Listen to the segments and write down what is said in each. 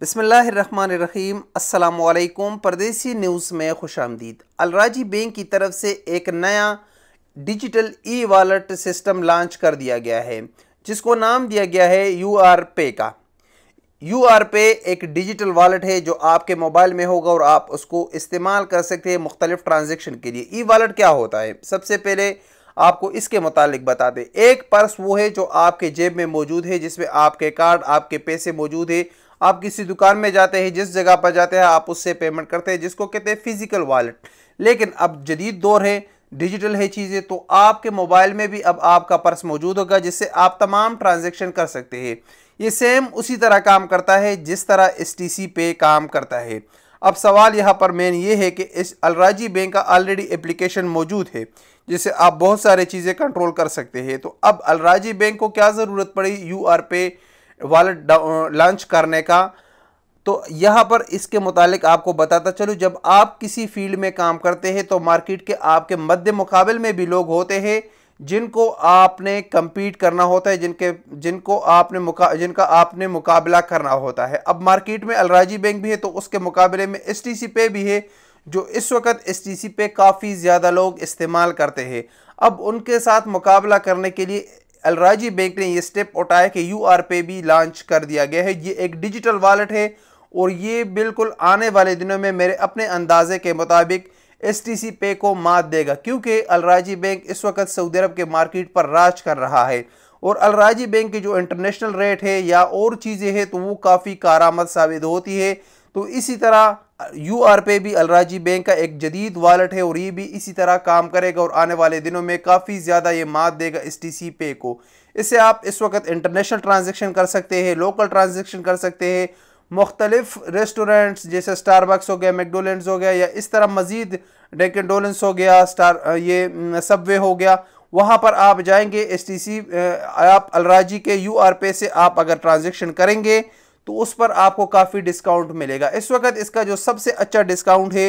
बसमीम अल्लाम परदेसी न्यूज़ में खुश आमदीद अलराजी बैंक की तरफ से एक नया digital e wallet system launch कर दिया गया है जिसको नाम दिया गया है यू आर पे का यू आर पे एक डिजिटल वॉलेट है जो आपके मोबाइल में होगा और आप उसको इस्तेमाल कर सकते हैं मुख्तलिफ ट्रांजेक्शन के लिए ई वॉलेट क्या होता है सबसे पहले आपको इसके मुतालिक बता दें एक पर्स वो है जो आपके जेब में मौजूद है जिसमें आपके कार्ड आपके पैसे मौजूद है आप किसी दुकान में जाते हैं जिस जगह पर जाते हैं आप उससे पेमेंट करते हैं जिसको कहते हैं फिजिकल वॉलेट लेकिन अब जदीद दौर है डिजिटल है चीज़ें तो आपके मोबाइल में भी अब आपका पर्स मौजूद होगा जिससे आप तमाम ट्रांजेक्शन कर सकते हैं ये सेम उसी तरह काम करता है जिस तरह एस टी पे काम करता है अब सवाल यहाँ पर मेन ये है कि इस अलराजी बैंक का ऑलरेडी एप्लीकेशन मौजूद है जिससे आप बहुत सारे चीज़ें कंट्रोल कर सकते हैं तो अब अलराजी बैंक को क्या ज़रूरत पड़ी UrPay wallet launch करने का तो यहाँ पर इसके मुतालिक आपको बताता चलूँ जब आप किसी फील्ड में काम करते हैं तो मार्केट के आपके मध्य मुकाबले में भी लोग होते हैं जिनको आपने कम्पीट करना होता है जिनके जिनको आपने मुका जिनका आपने मुकाबला करना होता है अब मार्केट में अलराजी बैंक भी है तो उसके मुकाबले में एस टी सी पे भी है जो इस वक्त एस टी सी पे काफ़ी ज़्यादा लोग इस्तेमाल करते हैं अब उनके साथ मुकाबला करने के लिए अलराजी बैंक ने ये स्टेप उठाया कि यू आर पे भी लॉन्च कर दिया गया है ये एक डिजिटल वॉलेट है और ये बिल्कुल आने वाले दिनों में मेरे अपने अंदाजे के मुताबिक एस टी सी पे को मात देगा क्योंकि अलराजी बैंक इस वक्त सऊदी अरब के मार्केट पर राज कर रहा है और अलराजी बैंक की जो इंटरनेशनल रेट है या और चीज़ें हैं तो वो काफ़ी कारामद साबित होती है तो इसी तरह यू आर पे भी अलराजी बैंक का एक जदीद वालेट है और ये भी इसी तरह काम करेगा और आने वाले दिनों में काफ़ी ज़्यादा ये मात देगा एस टी सी पे को इससे आप इस वक्त इंटरनेशनल ट्रांजेक्शन कर सकते हैं लोकल ट्रांजेक्शन कर सकते हैं मुख्तलिफ रेस्टोरेंट्स जैसे स्टारबक्स हो गया मैकडोलेंट्स हो गया या इस तरह मज़ीद डेकेडोलेंस हो गया स्टार ये सबवे हो गया वहाँ पर आप जाएंगे एस टी सी आप अलराजी के यू आर पे से आप अगर ट्रांजेक्शन करेंगे तो उस पर आपको काफ़ी डिस्काउंट मिलेगा इस वक्त इसका जो सबसे अच्छा डिस्काउंट है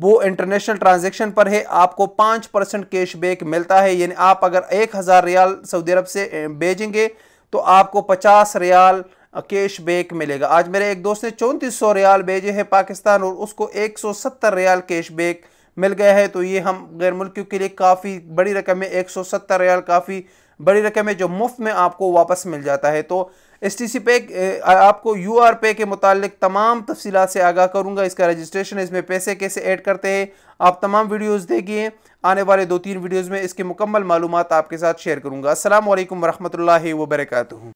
वो इंटरनेशनल ट्रांजेक्शन पर है आपको पाँच परसेंट कैशबैक मिलता है यानी आप अगर एक हज़ार रियाल सऊदी अरब से भेजेंगे तो आपको पचास रियाल कैश बैक मिलेगा आज मेरे एक दोस्त ने चौंतीस सौ रियाल भेजे हैं पाकिस्तान और उसको एक सौ सत्तर रियाल कैश बैक मिल गया है तो ये हम गैर मुल्कियों के लिए काफ़ी बड़ी रकम है एक सौ सत्तर रियाल काफ़ी बड़ी रकम है जो मुफ्त में आपको वापस मिल जाता है तो एस टी सी पे आपको यू आर पे के मुतालिक तमाम तफसी से आगाह करूँगा इसका रजिस्ट्रेशन इसमें पैसे कैसे ऐड करते हैं आप तमाम वीडियोज़ देखिए आने वाले दो तीन वीडियोज़ में इसकी मुकम्मल मालूम आपके साथ शेयर करूँगा असल वरहमल वर्का